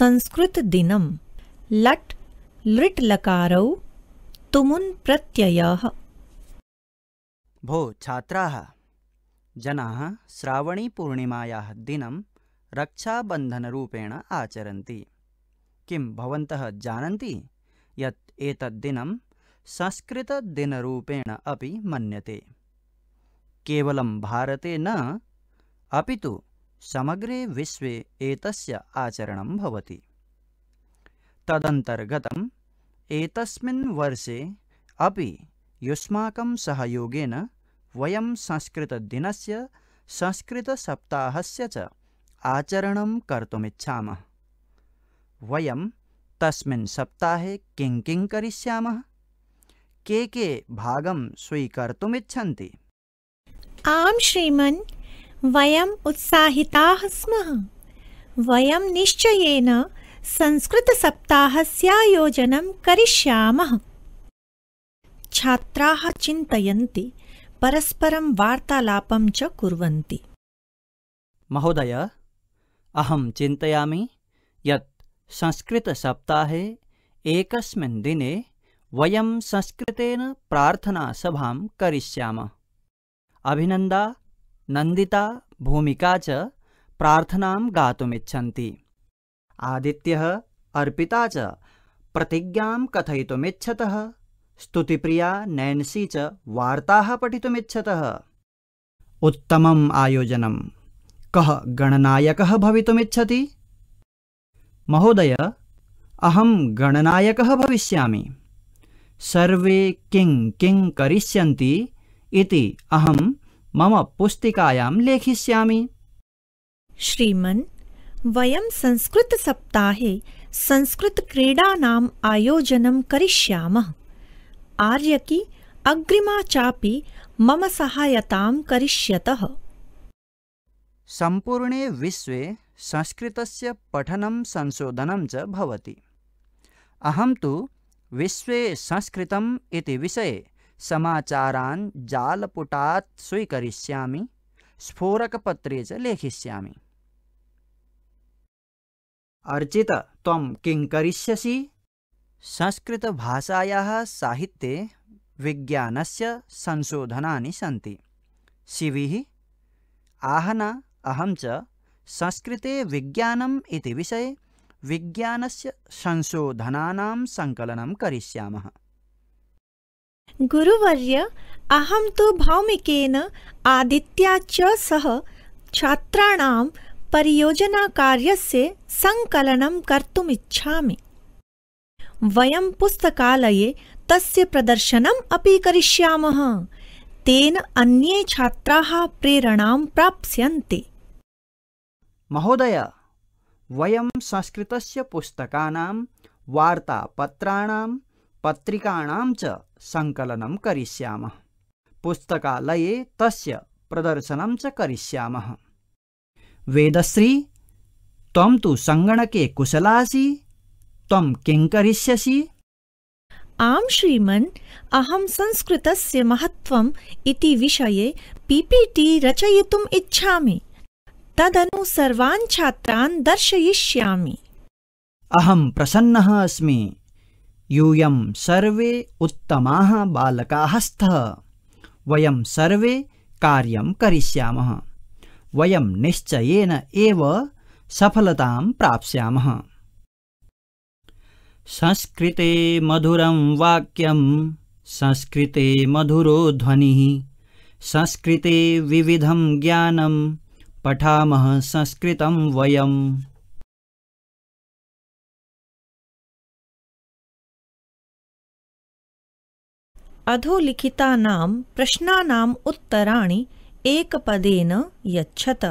संस्कृत दिनम लट लृट लकारौ तुमुन प्रत्यय भो छात्रा जना छात्राः जनाः श्रावणीपूर्णिमायाः दिनं रक्षाबन्धनरूपेण आचरन्ति किं भवन्तः जानन्ति संस्कृत दिन रूपेण अभी मन्यते केवलं भारते न अपि तु समग्रे विश्वे एतस्य आचरणं भवति तदन्तर्गतम् एतस्मिन् वर्षे अपि युष्माकं सहयोगेन वयं संस्कृतदिनस्य संस्कृतसप्ताहस्य च आचरणं कर्तुमिच्छामः वयं तस्मिन् सप्ताहे किं किं करिष्यामः के के भागं स्वीकर्तुमिच्छन्ति आं श्रीमन् वयम् उत्साहिताः स्मः वयं निश्चयेन संस्कृतसप्ताहस्यायोजनं करिष्यामः छात्राः चिन्तयन्ति परस्परं वार्तालापं च कुर्वन्ति महोदय अहं चिन्तयामि यत् संस्कृतसप्ताहे एकस्मिन् दिने वयं संस्कृतेन प्रार्थनासभां करिष्यामः अभिनन्दा नंदिता भूमिका च प्रार्थना गातुमिच्छन्ति आदित्य अर्ता च प्रतिज्ञा कथयितुमिच्छतः स्तुतिप्रिया नैन्सी च वार्ताः पठितुमिच्छतः उत्तम आयोजन कः गणनायकः महोदय अहम गणनायक भविष्यामि सर्वे किं किं करिष्यन्ति इति मम पुस्तिकायां लेखिष्यामि श्रीमन् वयं संस्कृतसप्ताहे संस्कृतक्रीडानाम् आयोजनं करिष्यामः आर्यकी अग्रिमा चापि मम सहायतां करिष्यतः सम्पूर्णे विश्वे संस्कृतस्य पठनं संशोधनं च भवति अहं तु विश्वे संस्कृतम् इति विषये समाचारान् जालपुटात् स्वीकरिष्यामि स्फोरकपत्रे च लेखिष्यामि अर्चित त्वं किं करिष्यसि संस्कृतभाषायाः साहित्ये विज्ञानस्य संशोधनानि सन्ति शिविः आहना अहं च संस्कृते विज्ञानम् इति विषये विज्ञानस्य संशोधनानां सङ्कलनं करिष्यामः गुरुवर्य अहम तो भौमिकेन आदित्या सह छात्राण परियोजना कार्य से संकलन कर्तम्छा वयम पुस्तकालये तस्य प्रदर्शनम अपि करिष्यामः तेन अन्ये छात्राः प्रेरणां प्राप्स्यन्ते महोदय वयम संस्कृतस्य पुस्तकानां वार्तापत्राणां पत्रिकाणां च सङ्कलनं करिष्यामः पुस्तकालये तस्य प्रदर्शनं च करिष्यामः वेदश्री त्वं तु सङ्गणके कुशलासि त्वं किं करिष्यसि आं श्रीमन् अहं संस्कृतस्य महत्त्वम् इति विषये पीपीटी रचयितुम् इच्छामि तदनु सर्वान् छात्रान् दर्शयिष्यामि अहं प्रसन्नः अस्मि यूयम सर्वे उत्तमाः बालकाः स्तः वयं सर्वे कार्यं करिष्यामः वयं निश्चयेन एव सफलतां प्राप्स्यामः संस्कृते मधुरं वाक्यं संस्कृते मधुरो ध्वनिः संस्कृते विविधं ज्ञानं पठामः संस्कृतं वयम् अधोलिखिता प्रश्नानाम् उत्तराणि एकपदेन यच्छत